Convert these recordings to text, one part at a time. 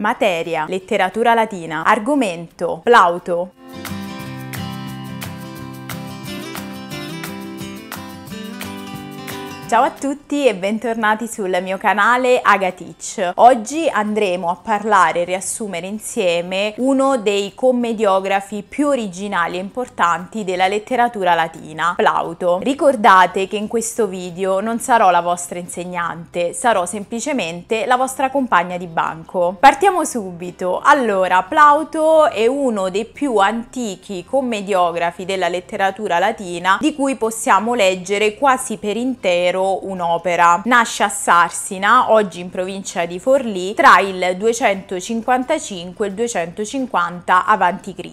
Materia, letteratura latina, argomento, Plauto. Ciao a tutti e bentornati sul mio canale Agatich. Oggi andremo a parlare e riassumere insieme uno dei commediografi più originali e importanti della letteratura latina, Plauto. Ricordate che in questo video non sarò la vostra insegnante, sarò semplicemente la vostra compagna di banco. Partiamo subito. Allora, Plauto è uno dei più antichi commediografi della letteratura latina di cui possiamo leggere quasi per intero ovvero un'opera. Nasce a Sarsina, oggi in provincia di Forlì, tra il 255 e il 250 a.C.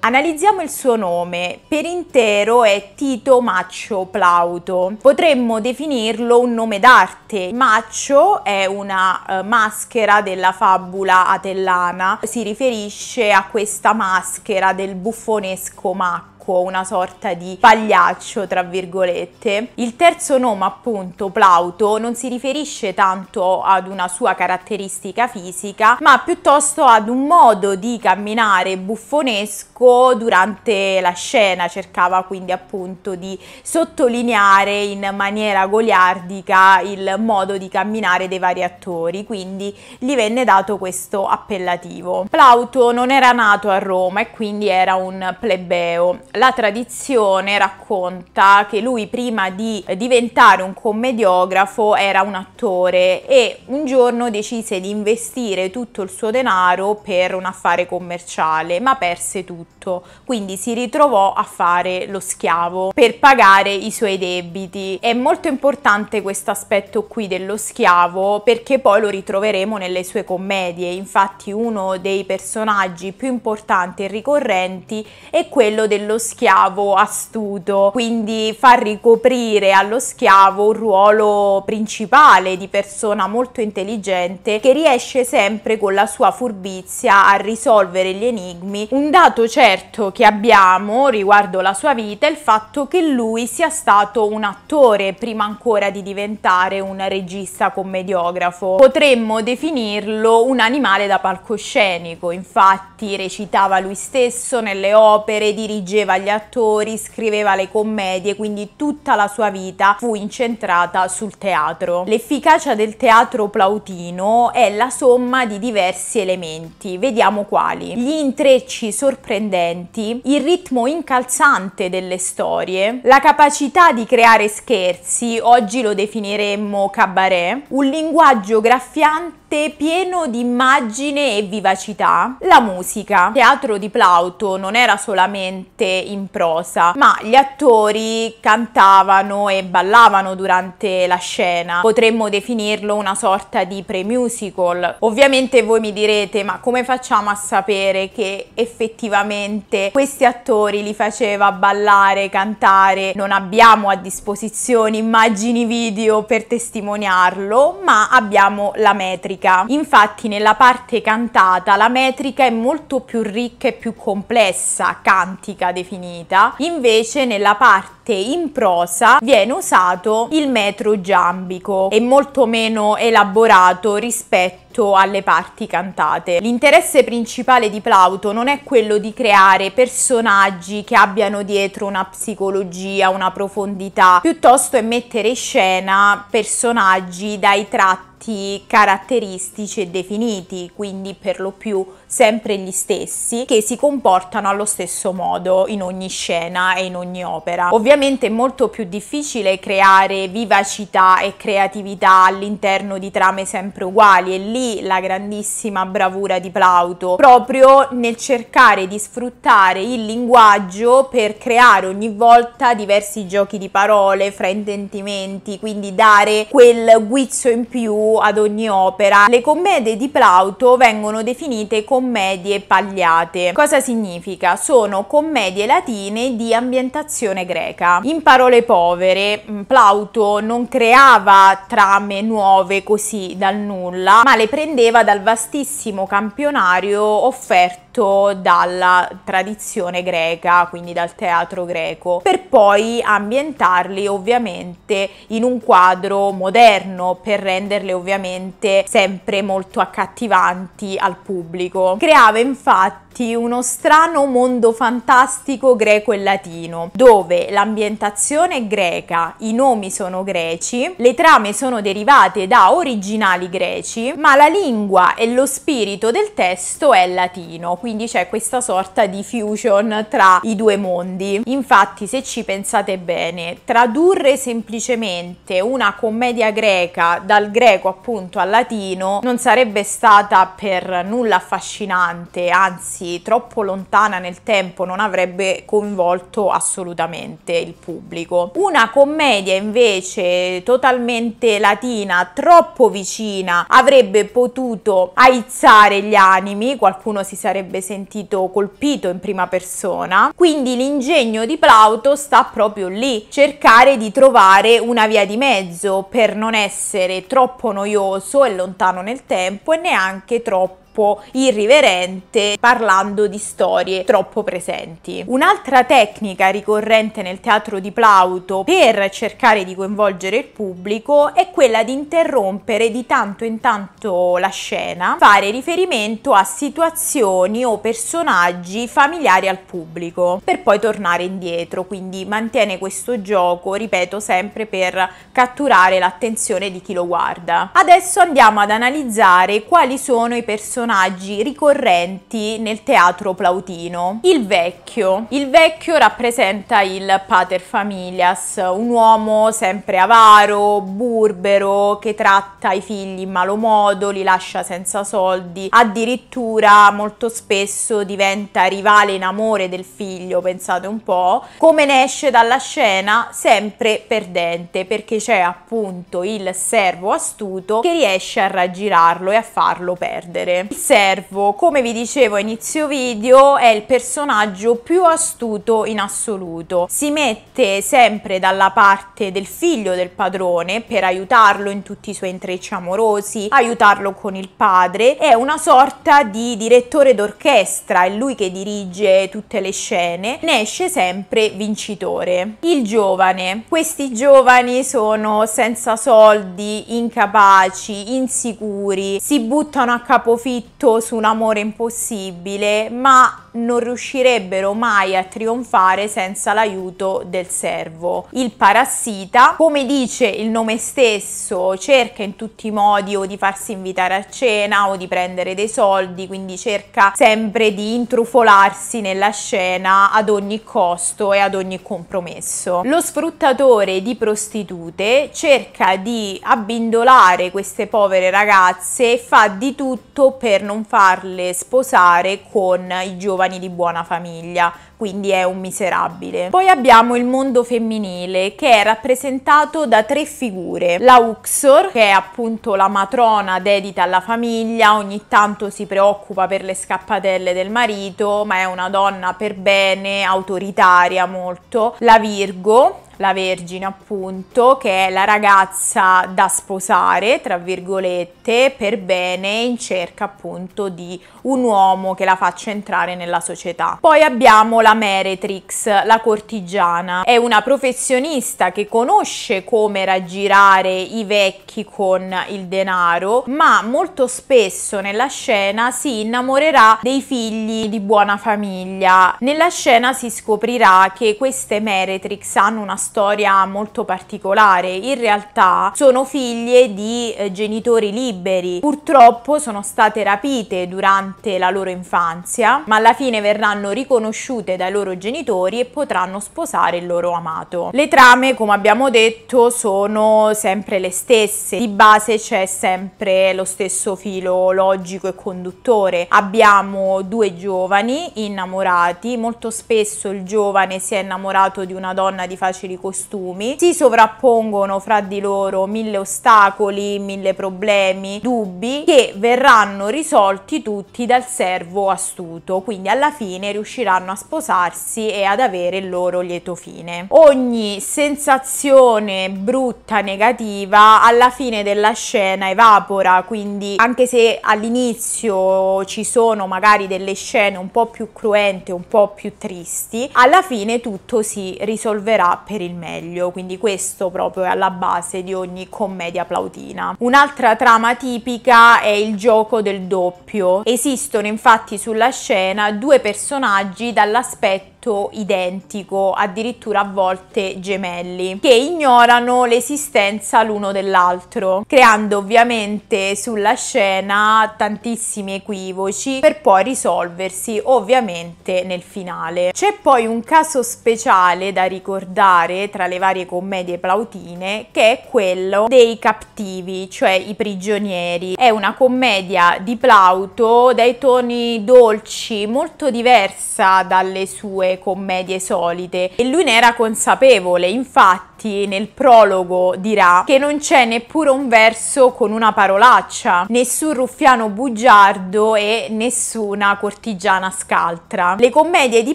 Analizziamo il suo nome, per intero è Tito Maccio Plauto. Potremmo definirlo un nome d'arte. Maccio è una eh, maschera della fabula atellana, si riferisce a questa maschera del buffonesco Macco Marco, una sorta di pagliaccio, tra virgolette. Il terzo nome, appunto, Plauto, non si riferisce tanto ad una sua caratteristica fisica, ma piuttosto ad un modo di camminare buffonesco durante la scena. Cercava quindi appunto di sottolineare in maniera goliardica il modo di camminare dei vari attori, quindi gli venne dato questo appellativo. Plauto non era nato a Roma e quindi era un plebeo. La tradizione racconta che lui prima di diventare un commediografo era un attore e un giorno decise di investire tutto il suo denaro per un affare commerciale, ma perse tutto, quindi si ritrovò a fare lo schiavo per pagare i suoi debiti. È molto importante questo aspetto qui dello schiavo perché poi lo ritroveremo nelle sue commedie, infatti uno dei personaggi più importanti e ricorrenti è quello dello schiavo astuto, quindi fa ricoprire allo schiavo un ruolo principale di persona molto intelligente che riesce sempre con la sua furbizia a risolvere gli enigmi. Un dato certo che abbiamo riguardo la sua vita è il fatto che lui sia stato un attore prima ancora di diventare un regista commediografo. Potremmo definirlo un animale da palcoscenico, infatti recitava lui stesso nelle opere, dirigeva scriveva gli attori, scriveva le commedie, quindi tutta la sua vita fu incentrata sul teatro. L'efficacia del teatro plautino è la somma di diversi elementi, vediamo quali. Gli intrecci sorprendenti, il ritmo incalzante delle storie, la capacità di creare scherzi, oggi lo definiremmo cabaret, un linguaggio graffiante forte, pieno di immagine e vivacità. La musica. Il teatro di Plauto non era solamente in prosa, ma gli attori cantavano e ballavano durante la scena. Potremmo definirlo una sorta di pre-musical. Ovviamente voi mi direte, ma come facciamo a sapere che effettivamente questi attori li faceva ballare, cantare? Non abbiamo a disposizione immagini video per testimoniarlo, ma abbiamo la metrica metrica. Infatti nella parte cantata la metrica è molto più ricca e più complessa, cantica definita, invece nella parte in prosa viene usato il metro giambico e molto meno elaborato rispetto alle parti cantate. L'interesse principale di Plauto non è quello di creare personaggi che abbiano dietro una psicologia, una profondità, piuttosto è mettere in scena personaggi dai tratti pianti caratteristici e definiti, quindi per lo più sempre gli stessi, che si comportano allo stesso modo in ogni scena e in ogni opera. Ovviamente è molto più difficile creare vivacità e creatività all'interno di trame sempre uguali e lì la grandissima bravura di Plauto, proprio nel cercare di sfruttare il linguaggio per creare ogni volta diversi giochi di parole, fraintendimenti, quindi dare quel guizzo in più ad ogni opera. Le commedie di Plauto vengono definite commedie pagliate. Cosa significa? Sono commedie latine di ambientazione greca. In parole povere, mm, Plauto non creava trame nuove così dal nulla, ma le prendeva dal vastissimo campionario offerto tratto dalla tradizione greca, quindi dal teatro greco, per poi ambientarli ovviamente in un quadro moderno per renderle ovviamente sempre molto accattivanti al pubblico. Creava infatti racconti uno strano mondo fantastico greco e latino, dove l'ambientazione è greca, i nomi sono greci, le trame sono derivate da originali greci, ma la lingua e lo spirito del testo è latino, quindi c'è questa sorta di fusion tra i due mondi. Infatti, se ci pensate bene, tradurre semplicemente una commedia greca dal greco appunto al latino non sarebbe stata per nulla affascinante, anzi analisi troppo lontana nel tempo non avrebbe coinvolto assolutamente il pubblico. Una commedia invece totalmente latina, troppo vicina, avrebbe potuto aizzare gli animi, qualcuno si sarebbe sentito colpito in prima persona. Quindi l'ingegno di Plauto sta proprio lì, cercare di trovare una via di mezzo per non essere troppo noioso e lontano nel tempo e neanche troppo troppo irriverente parlando di storie troppo presenti. Un'altra tecnica ricorrente nel teatro di Plauto per cercare di coinvolgere il pubblico è quella di interrompere di tanto in tanto la scena, fare riferimento a situazioni o personaggi familiari al pubblico per poi tornare indietro, quindi mantiene questo gioco, ripeto, sempre per catturare l'attenzione di chi lo guarda. Adesso andiamo ad analizzare quali sono i personaggi personaggi ricorrenti nel teatro plautino. Il vecchio. Il vecchio rappresenta il pater familias, un uomo sempre avaro, burbero, che tratta i figli in malo modo, li lascia senza soldi, addirittura molto spesso diventa rivale in amore del figlio, pensate un po'. Come ne esce dalla scena? Sempre perdente, perché c'è appunto il servo astuto che riesce a raggirarlo e a farlo perdere. Il servo, come vi dicevo a inizio video, è il personaggio più astuto in assoluto. Si mette sempre dalla parte del figlio del padrone per aiutarlo in tutti i suoi intrecci amorosi, aiutarlo con il padre. È una sorta di direttore d'orchestra, è lui che dirige tutte le scene. Ne esce sempre vincitore. Il giovane. Questi giovani sono senza soldi, incapaci, insicuri, si buttano a capofitto fitto su un amore impossibile, ma non riuscirebbero mai a trionfare senza l'aiuto del servo. Il parassita, come dice il nome stesso, cerca in tutti i modi o di farsi invitare a cena o di prendere dei soldi, quindi cerca sempre di intrufolarsi nella scena ad ogni costo e ad ogni compromesso. Lo sfruttatore di prostitute cerca di abbindolare queste povere ragazze e fa di tutto per non farle sposare con i giovani giovani di buona famiglia, quindi è un miserabile. Poi abbiamo il mondo femminile che è rappresentato da tre figure, la Uxor che è appunto la matrona dedita alla famiglia, ogni tanto si preoccupa per le scappatelle del marito, ma è una donna per bene, autoritaria molto, la Virgo la Vergine appunto, che è la ragazza da sposare, tra virgolette, per bene in cerca appunto di un uomo che la faccia entrare nella società. Poi abbiamo la Meretrix, la cortigiana, è una professionista che conosce come raggirare i vecchi con il denaro, ma molto spesso nella scena si innamorerà dei figli di buona famiglia. Nella scena si scoprirà che queste Meretrix hanno una storia storia molto particolare, in realtà sono figlie di eh, genitori liberi, purtroppo sono state rapite durante la loro infanzia, ma alla fine verranno riconosciute dai loro genitori e potranno sposare il loro amato. Le trame, come abbiamo detto, sono sempre le stesse, di base c'è sempre lo stesso filo logico e conduttore. Abbiamo due giovani innamorati, molto spesso il giovane si è innamorato di una donna di facili di costumi, si sovrappongono fra di loro mille ostacoli, mille problemi, dubbi che verranno risolti tutti dal servo astuto, quindi alla fine riusciranno a sposarsi e ad avere il loro lieto fine. Ogni sensazione brutta, negativa, alla fine della scena evapora, quindi anche se all'inizio ci sono magari delle scene un po' più cruente, un po' più tristi, alla fine tutto si risolverà per il meglio, quindi questo proprio è alla base di ogni commedia plautina. Un'altra trama tipica è il gioco del doppio. Esistono infatti sulla scena due personaggi dall'aspetto piatto identico, addirittura a volte gemelli, che ignorano l'esistenza l'uno dell'altro, creando ovviamente sulla scena tantissimi equivoci per poi risolversi ovviamente nel finale. C'è poi un caso speciale da ricordare tra le varie commedie plautine che è quello dei cattivi, cioè i prigionieri. È una commedia di Plauto dai toni dolci, molto diversa dalle sue commedie solite e lui ne era consapevole, infatti infatti nel prologo dirà che non c'è neppure un verso con una parolaccia, nessun ruffiano bugiardo e nessuna cortigiana scaltra. Le commedie di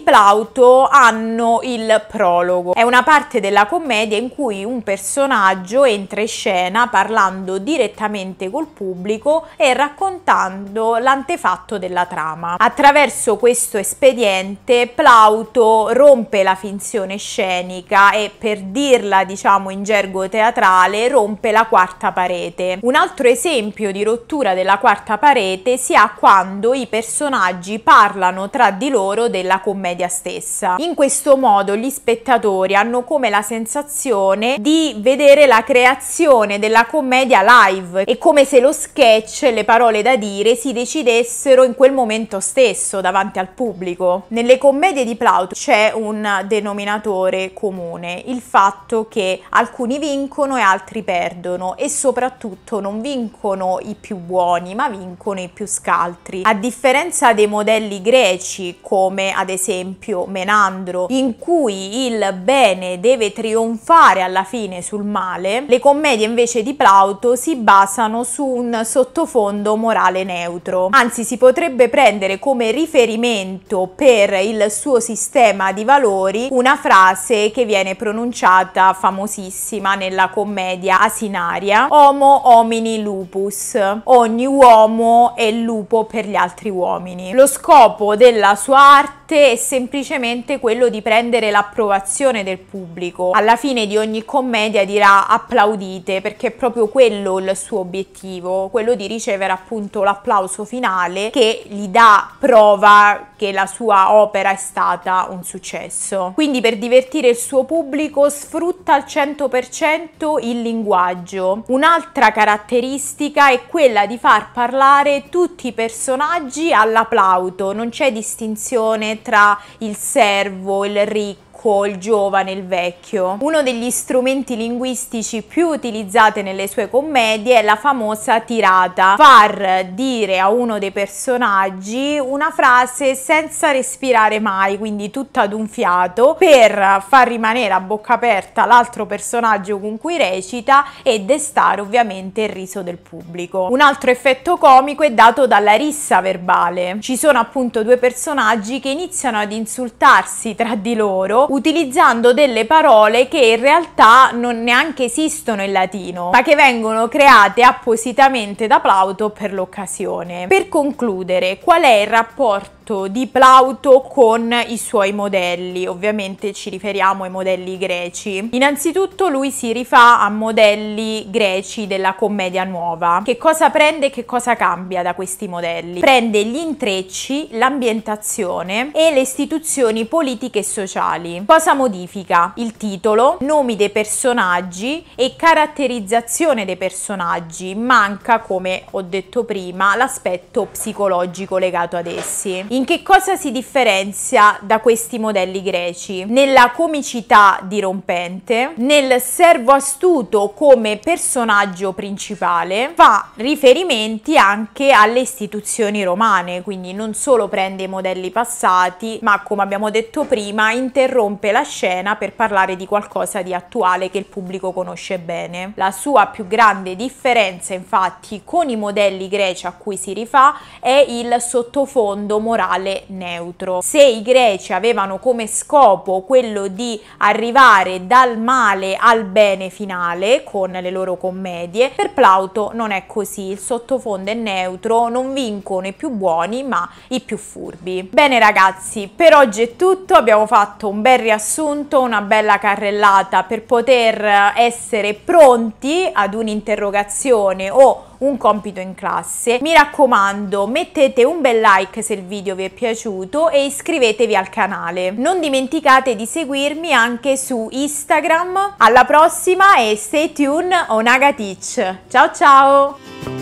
Plauto hanno il prologo. È una parte della commedia in cui un personaggio entra in scena parlando direttamente col pubblico e raccontando l'antefatto della trama. Attraverso questo espediente Plauto rompe la finzione scenica e per dirla quella diciamo in gergo teatrale rompe la quarta parete. Un altro esempio di rottura della quarta parete si ha quando i personaggi parlano tra di loro della commedia stessa. In questo modo gli spettatori hanno come la sensazione di vedere la creazione della commedia live, è come se lo sketch, le parole da dire si decidessero in quel momento stesso davanti al pubblico. Nelle commedie di Plauto c'è un denominatore comune, il fatto che alcuni vincono e altri perdono e soprattutto non vincono i più buoni ma vincono i più scaltri. A differenza dei modelli greci come ad esempio Menandro in cui il bene deve trionfare alla fine sul male, le commedie invece di Plauto si basano su un sottofondo morale neutro. Anzi si potrebbe prendere come riferimento per il suo sistema di valori una frase che viene pronunciata famosissima nella commedia asinaria Homo homini lupus, ogni uomo è lupo per gli altri uomini. Lo scopo della sua arte arte è semplicemente quello di prendere l'approvazione del pubblico. Alla fine di ogni commedia dirà applaudite perché è proprio quello il suo obiettivo, quello di ricevere appunto l'applauso finale che gli dà prova che la sua opera è stata un successo. Quindi per divertire il suo pubblico sfrutta al 100% il linguaggio. Un'altra caratteristica è quella di far parlare tutti i personaggi all'applauso, non c'è distinzione tra il servo, il ricco, ricco, il giovane, il vecchio. Uno degli strumenti linguistici più utilizzati nelle sue commedie è la famosa tirata, far dire a uno dei personaggi una frase senza respirare mai, quindi tutta ad un fiato, per far rimanere a bocca aperta l'altro personaggio con cui recita e destare ovviamente il riso del pubblico. Un altro effetto comico è dato dalla rissa verbale. Ci sono appunto due personaggi che iniziano ad insultarsi tra di loro utilizzando delle parole che in realtà non neanche esistono in latino, ma che vengono create appositamente da Plauto per l'occasione. Per concludere, qual è il rapporto rapporto di Plauto con i suoi modelli, ovviamente ci riferiamo ai modelli greci. Innanzitutto lui si rifà a modelli greci della commedia nuova. Che cosa prende e che cosa cambia da questi modelli? Prende gli intrecci, l'ambientazione e le istituzioni politiche e sociali. Cosa modifica? Il titolo, nomi dei personaggi e caratterizzazione dei personaggi. Manca, come ho detto prima, l'aspetto psicologico legato ad essi. In che cosa si differenzia da questi modelli greci? Nella comicità dirompente, nel servo astuto come personaggio principale, fa riferimenti anche alle istituzioni romane, quindi non solo prende i modelli passati, ma come abbiamo detto prima, interrompe la scena per parlare di qualcosa di attuale che il pubblico conosce bene. La sua più grande differenza, infatti, con i modelli greci a cui si rifà è il sottofondo morale neutrale neutro. Se i greci avevano come scopo quello di arrivare dal male al bene finale con le loro commedie, per Plauto non è così, il sottofondo è neutro, non vincono i più buoni ma i più furbi. Bene ragazzi, per oggi è tutto, abbiamo fatto un bel riassunto, una bella carrellata per poter eh, essere pronti ad un'interrogazione o un compito in classe. Mi raccomando, mettete un bel like se il video vi è piaciuto e iscrivetevi al canale. Non dimenticate di seguirmi anche su Instagram. Alla prossima e stay tuned Onaga Teach. Ciao ciao!